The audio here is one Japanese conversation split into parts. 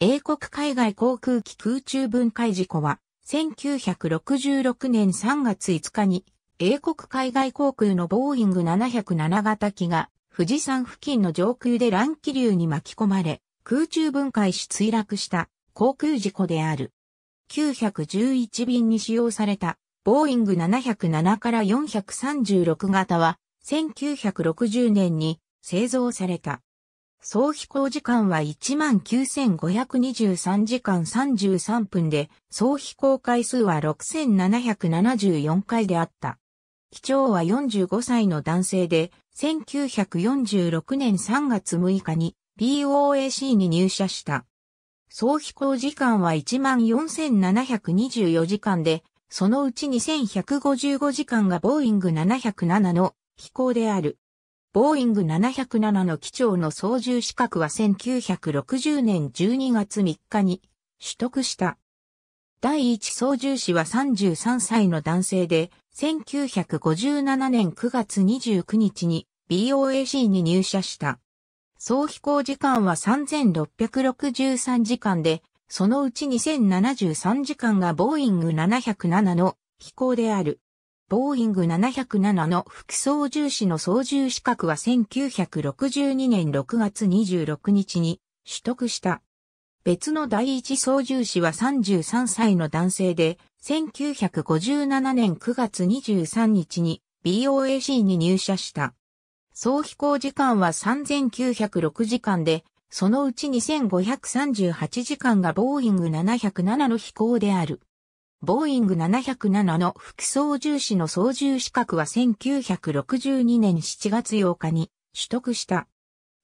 英国海外航空機空中分解事故は、1966年3月5日に、英国海外航空のボーイング707型機が、富士山付近の上空で乱気流に巻き込まれ、空中分解し墜落した航空事故である。911便に使用された、ボーイング707から436型は、1960年に製造された。総飛行時間は19,523時間33分で、総飛行回数は6,774回であった。機長は45歳の男性で、1946年3月6日に b o a c に入社した。総飛行時間は14,724時間で、そのうち2155時間がボーイング707の飛行である。ボーイング707の機長の操縦資格は1960年12月3日に取得した。第一操縦士は33歳の男性で、1957年9月29日に BOAC に入社した。総飛行時間は3663時間で、そのうち2073時間がボーイング707の飛行である。ボーイング707の副操縦士の操縦資格は1962年6月26日に取得した。別の第一操縦士は33歳の男性で、1957年9月23日に BOAC に入社した。総飛行時間は3906時間で、そのうち2538時間がボーイング707の飛行である。ボーイング707の副操縦士の操縦資格は1962年7月8日に取得した。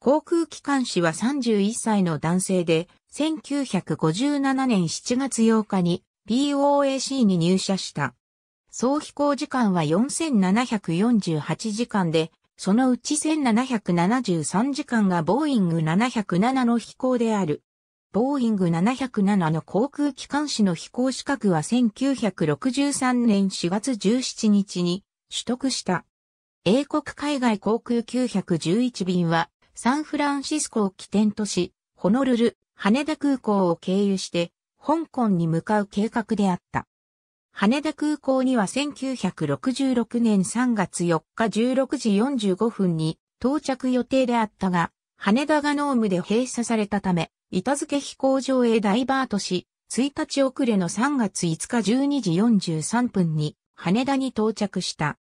航空機関士は31歳の男性で、1957年7月8日に BOAC に入社した。総飛行時間は4748時間で、そのうち1773時間がボーイング707の飛行である。ボーイング707の航空機関士の飛行資格は1963年4月17日に取得した。英国海外航空911便はサンフランシスコを起点とし、ホノルル、羽田空港を経由して香港に向かう計画であった。羽田空港には1966年3月4日16時45分に到着予定であったが、羽田がノームで閉鎖されたため、板付飛行場へダイバートし、1日遅れの3月5日12時43分に羽田に到着した。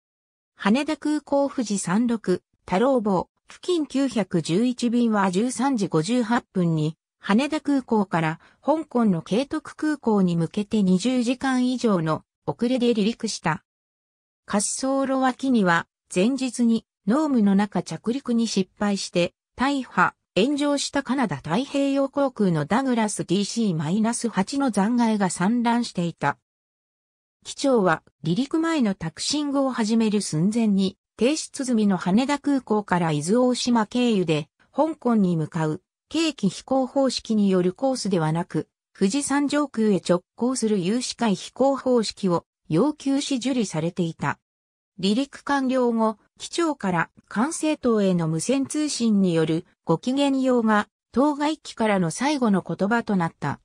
羽田空港富士山麓、太郎坊、付近911便は13時58分に、羽田空港から香港の慶徳空港に向けて20時間以上の遅れで離陸した。滑走路脇には前日に濃ーの中着陸に失敗して大破炎上したカナダ太平洋航空のダグラス DC-8 の残骸が散乱していた。機長は離陸前のタクシングを始める寸前に停止済みの羽田空港から伊豆大島経由で香港に向かう景気飛行方式によるコースではなく富士山上空へ直行する有志会飛行方式を要求し受理されていた。離陸完了後、機長から管制塔への無線通信によるご機嫌用が当該機からの最後の言葉となった。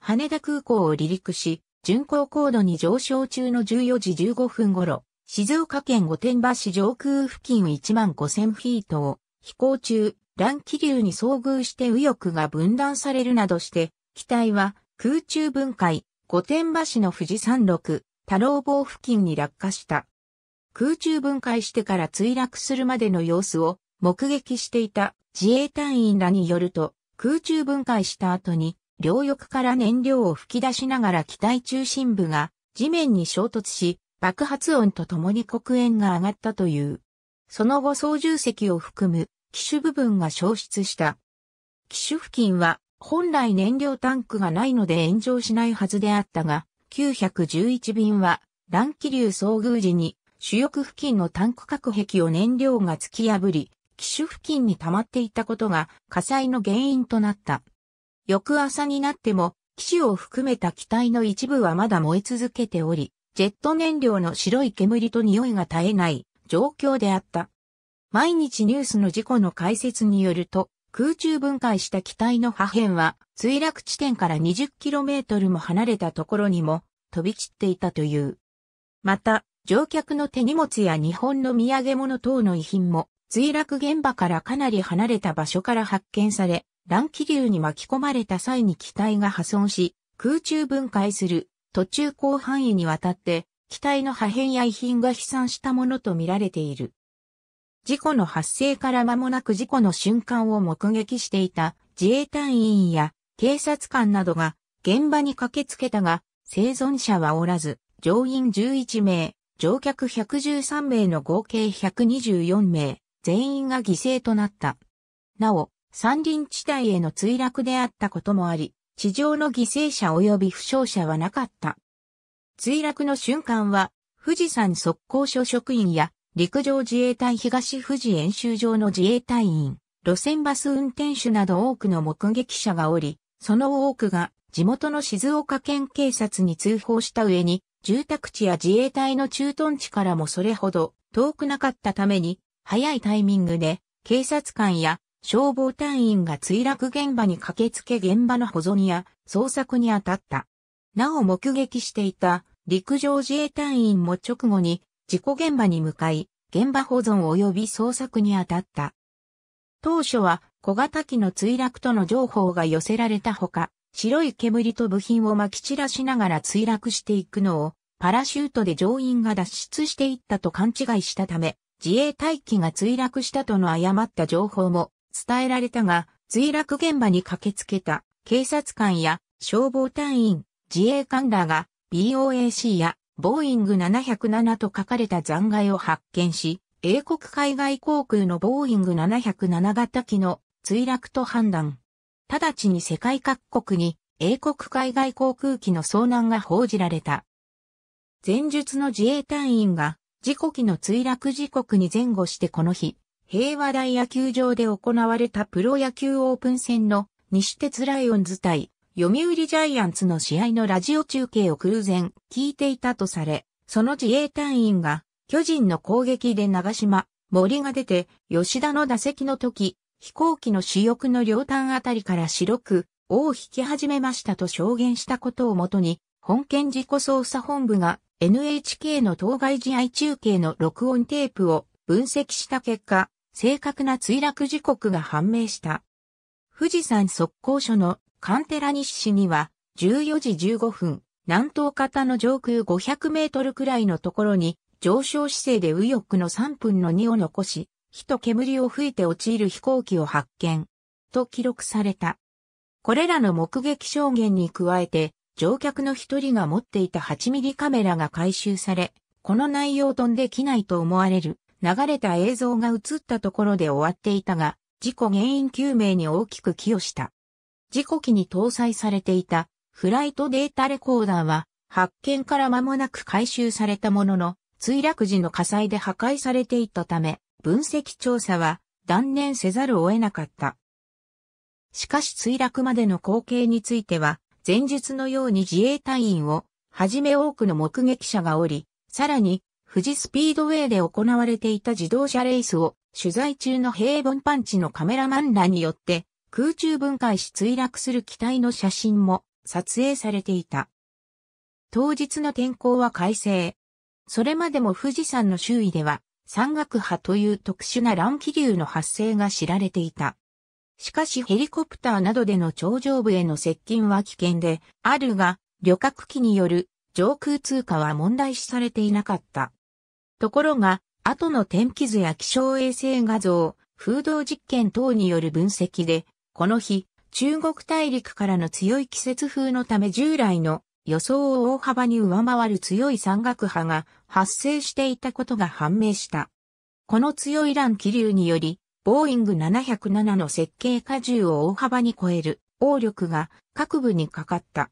羽田空港を離陸し、巡航高度に上昇中の14時15分頃、静岡県御殿場市上空付近1万5000フィートを飛行中、乱気流に遭遇して右翼が分断されるなどして、機体は空中分解、御殿場市の富士山麓、太郎坊付近に落下した。空中分解してから墜落するまでの様子を目撃していた自衛隊員らによると、空中分解した後に、両翼から燃料を吹き出しながら機体中心部が地面に衝突し、爆発音とともに黒煙が上がったという。その後操縦席を含む機種部分が消失した。機種付近は本来燃料タンクがないので炎上しないはずであったが、911便は乱気流遭遇時に主翼付近のタンク隔壁を燃料が突き破り、機種付近に溜まっていたことが火災の原因となった。翌朝になっても、機種を含めた機体の一部はまだ燃え続けており、ジェット燃料の白い煙と匂いが絶えない状況であった。毎日ニュースの事故の解説によると、空中分解した機体の破片は墜落地点から 20km も離れたところにも飛び散っていたという。また、乗客の手荷物や日本の土産物等の遺品も、墜落現場からかなり離れた場所から発見され、乱気流に巻き込まれた際に機体が破損し、空中分解する途中広範囲にわたって、機体の破片や遺品が飛散したものとみられている。事故の発生から間もなく事故の瞬間を目撃していた自衛隊員や警察官などが現場に駆けつけたが、生存者はおらず、乗員11名、乗客113名の合計124名、全員が犠牲となった。なお、山林地帯への墜落であったこともあり、地上の犠牲者及び負傷者はなかった。墜落の瞬間は、富士山速攻所職員や、陸上自衛隊東富士演習場の自衛隊員、路線バス運転手など多くの目撃者がおり、その多くが地元の静岡県警察に通報した上に、住宅地や自衛隊の駐屯地からもそれほど遠くなかったために、早いタイミングで警察官や消防隊員が墜落現場に駆けつけ現場の保存や捜索に当たった。なお目撃していた陸上自衛隊員も直後に事故現場に向かい、現場保存及び捜索に当たった。当初は小型機の墜落との情報が寄せられたほか、白い煙と部品を撒き散らしながら墜落していくのをパラシュートで乗員が脱出していったと勘違いしたため、自衛隊機が墜落したとの誤った情報も伝えられたが、墜落現場に駆けつけた警察官や消防隊員、自衛官らが BOAC やボーイング707と書かれた残骸を発見し、英国海外航空のボーイング707型機の墜落と判断。直ちに世界各国に英国海外航空機の遭難が報じられた。前述の自衛隊員が、事故機の墜落時刻に前後してこの日、平和大野球場で行われたプロ野球オープン戦の西鉄ライオンズ対読売ジャイアンツの試合のラジオ中継を空前聞いていたとされ、その自衛隊員が巨人の攻撃で長島、森が出て吉田の打席の時、飛行機の主翼の両端あたりから白く、尾を引き始めましたと証言したことをもとに、本件事故捜査本部が NHK の当該試合中継の録音テープを分析した結果、正確な墜落時刻が判明した。富士山速攻所のカンテラ西市には14時15分、南東方の上空500メートルくらいのところに上昇姿勢で右翼の3分の2を残し、火と煙を吹いて落ちる飛行機を発見。と記録された。これらの目撃証言に加えて、乗客の一人が持っていた8ミリカメラが回収され、この内容とんできないと思われる流れた映像が映ったところで終わっていたが、事故原因究明に大きく寄与した。事故機に搭載されていたフライトデータレコーダーは発見から間もなく回収されたものの、墜落時の火災で破壊されていたため、分析調査は断念せざるを得なかった。しかし墜落までの光景については、前述のように自衛隊員をはじめ多くの目撃者がおり、さらに富士スピードウェイで行われていた自動車レースを取材中の平凡パンチのカメラマンらによって空中分解し墜落する機体の写真も撮影されていた。当日の天候は快晴。それまでも富士山の周囲では山岳波という特殊な乱気流の発生が知られていた。しかしヘリコプターなどでの頂上部への接近は危険で、あるが、旅客機による上空通過は問題視されていなかった。ところが、後の天気図や気象衛星画像、風洞実験等による分析で、この日、中国大陸からの強い季節風のため従来の予想を大幅に上回る強い山岳波が発生していたことが判明した。この強い乱気流により、ボーイング707の設計荷重を大幅に超える、応力が各部にかかった。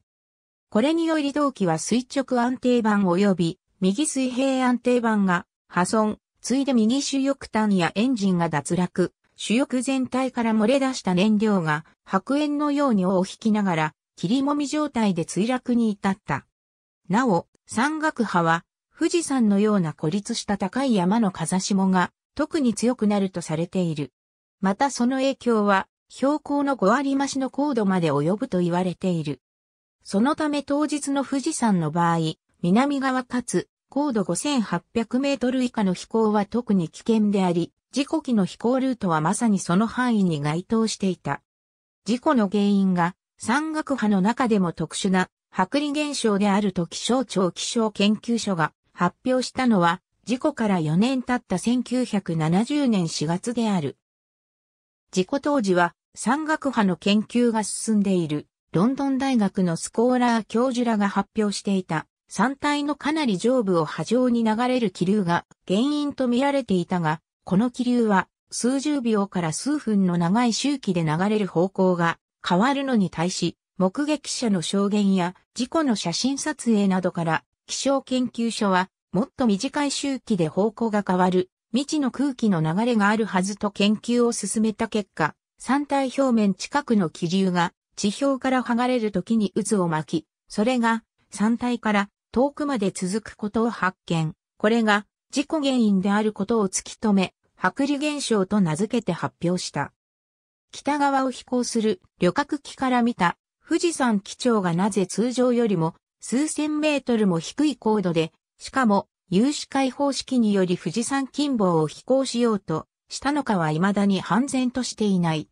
これにより同期は垂直安定板及び右水平安定板が破損、ついで右主翼端やエンジンが脱落、主翼全体から漏れ出した燃料が白煙のように尾を引きながら切りもみ状態で墜落に至った。なお、山岳派は富士山のような孤立した高い山の風下が特に強くなるとされている。またその影響は、標高の5割増しの高度まで及ぶと言われている。そのため当日の富士山の場合、南側かつ高度5800メートル以下の飛行は特に危険であり、事故機の飛行ルートはまさにその範囲に該当していた。事故の原因が山岳派の中でも特殊な剥離現象であると気象庁気象研究所が発表したのは事故から4年経った1970年4月である。事故当時は山岳派の研究が進んでいるロンドン大学のスコーラー教授らが発表していた山体のかなり上部を波状に流れる気流が原因と見られていたが、この気流は数十秒から数分の長い周期で流れる方向が変わるのに対し、目撃者の証言や事故の写真撮影などから気象研究所はもっと短い周期で方向が変わる、未知の空気の流れがあるはずと研究を進めた結果、山体表面近くの気流が地表から剥がれる時に渦を巻き、それが山体から遠くまで続くことを発見。これが事故原因であることを突き止め、剥離現象と名付けて発表した。北側を飛行する旅客機から見た富士山基調がなぜ通常よりも数千メートルも低い高度でしかも、有志会方式により富士山近傍を飛行しようとしたのかは未だに判然としていない。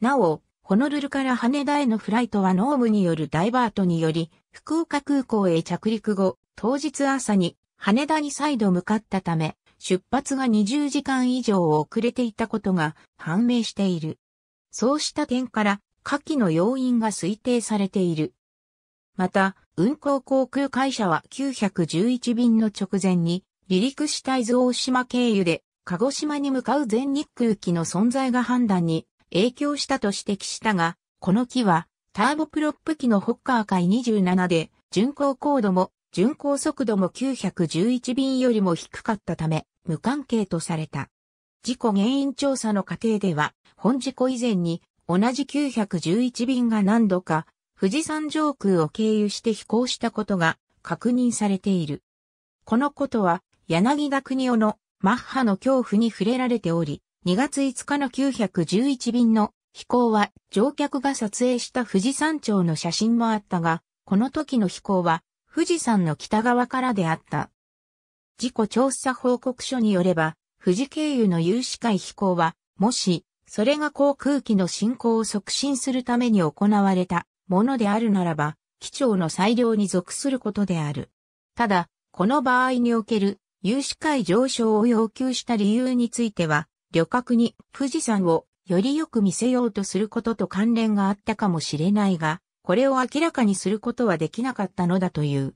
なお、ホノルルから羽田へのフライトはノームによるダイバートにより、福岡空港へ着陸後、当日朝に羽田に再度向かったため、出発が20時間以上遅れていたことが判明している。そうした点から、下記の要因が推定されている。また、運航航空会社は911便の直前に、離陸した伊豆大島経由で、鹿児島に向かう全日空機の存在が判断に影響したと指摘したが、この機は、ターボプロップ機のホッカー海27で、巡航高度も、巡航速度も911便よりも低かったため、無関係とされた。事故原因調査の過程では、本事故以前に同じ911便が何度か富士山上空を経由して飛行したことが確認されている。このことは、柳田国夫のマッハの恐怖に触れられており、2月5日の911便の飛行は乗客が撮影した富士山頂の写真もあったが、この時の飛行は富士山の北側からであった。事故調査報告書によれば、富士経由の有志会飛行は、もし、それが航空機の進行を促進するために行われたものであるならば、機長の裁量に属することである。ただ、この場合における有資会上昇を要求した理由については、旅客に富士山をよりよく見せようとすることと関連があったかもしれないが、これを明らかにすることはできなかったのだという。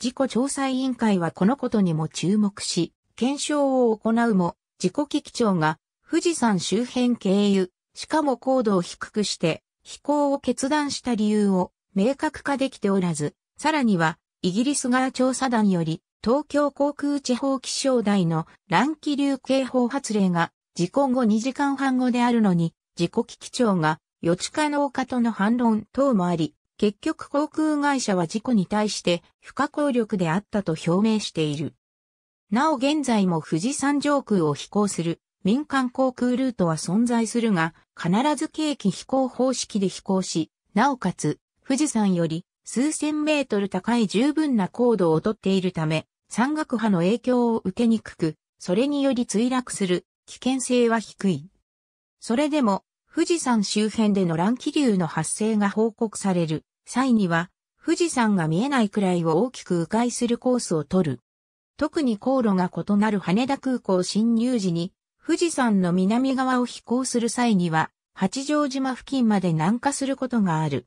事故調査委員会はこのことにも注目し、検証を行うも、事故機機長が富士山周辺経由、しかも高度を低くして、飛行を決断した理由を明確化できておらず、さらには、イギリス側調査団より、東京航空地方気象台の乱気流警報発令が、事故後2時間半後であるのに、事故危機長が予知可能かとの反論等もあり、結局航空会社は事故に対して不可抗力であったと表明している。なお現在も富士山上空を飛行する民間航空ルートは存在するが、必ず景気飛行方式で飛行し、なおかつ、富士山より数千メートル高い十分な高度をとっているため、山岳波の影響を受けにくく、それにより墜落する危険性は低い。それでも、富士山周辺での乱気流の発生が報告される際には、富士山が見えないくらいを大きく迂回するコースをとる。特に航路が異なる羽田空港侵入時に富士山の南側を飛行する際には、八丈島付近まで南下することがある。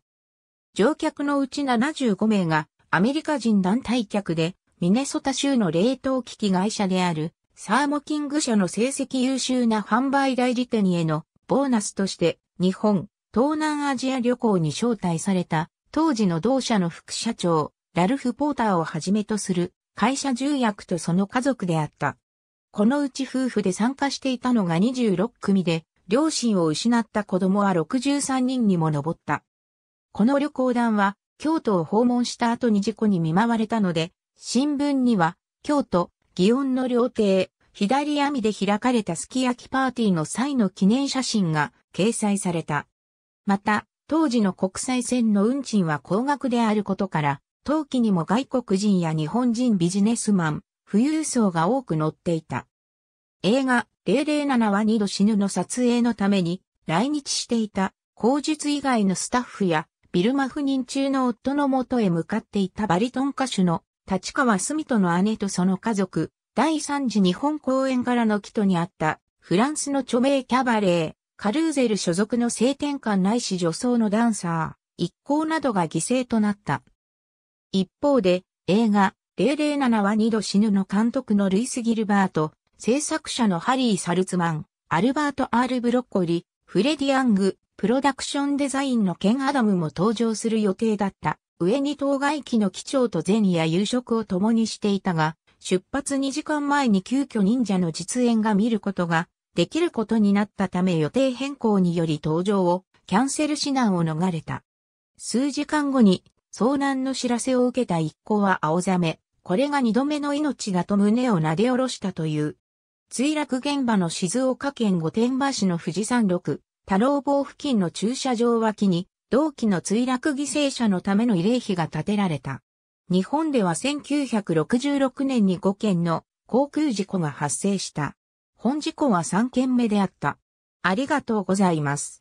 乗客のうち75名がアメリカ人団体客で、ミネソタ州の冷凍機器会社である、サーモキング社の成績優秀な販売代理店へのボーナスとして、日本、東南アジア旅行に招待された、当時の同社の副社長、ラルフ・ポーターをはじめとする、会社重役とその家族であった。このうち夫婦で参加していたのが26組で、両親を失った子供は63人にも上った。この旅行団は、京都を訪問した後に事故に見舞われたので、新聞には、京都、祇園の料亭、左網で開かれたすき焼きパーティーの際の記念写真が掲載された。また、当時の国際線の運賃は高額であることから、当期にも外国人や日本人ビジネスマン、富裕層が多く乗っていた。映画007は二度死ぬの撮影のために来日していた口述以外のスタッフやビルマ不妊中の夫の元へ向かっていたバリトン歌手の立川住人の姉とその家族、第3次日本公演からの帰途にあったフランスの著名キャバレー、カルーゼル所属の性転換ないし女装のダンサー、一行などが犠牲となった。一方で映画007は二度死ぬの監督のルイス・ギルバート、制作者のハリー・サルツマン、アルバート・アール・ブロッコリ、フレディ・アング、プロダクションデザインのケン・アダムも登場する予定だった。上に当該機の機長と前夜夕食を共にしていたが、出発2時間前に急遽忍者の実演が見ることができることになったため予定変更により登場をキャンセル指南を逃れた。数時間後に遭難の知らせを受けた一行は青ざめ、これが二度目の命だと胸をなで下ろしたという。墜落現場の静岡県御殿場市の富士山六、太郎坊付近の駐車場脇に、同期の墜落犠牲者のための慰霊碑が建てられた。日本では1966年に5件の航空事故が発生した。本事故は3件目であった。ありがとうございます。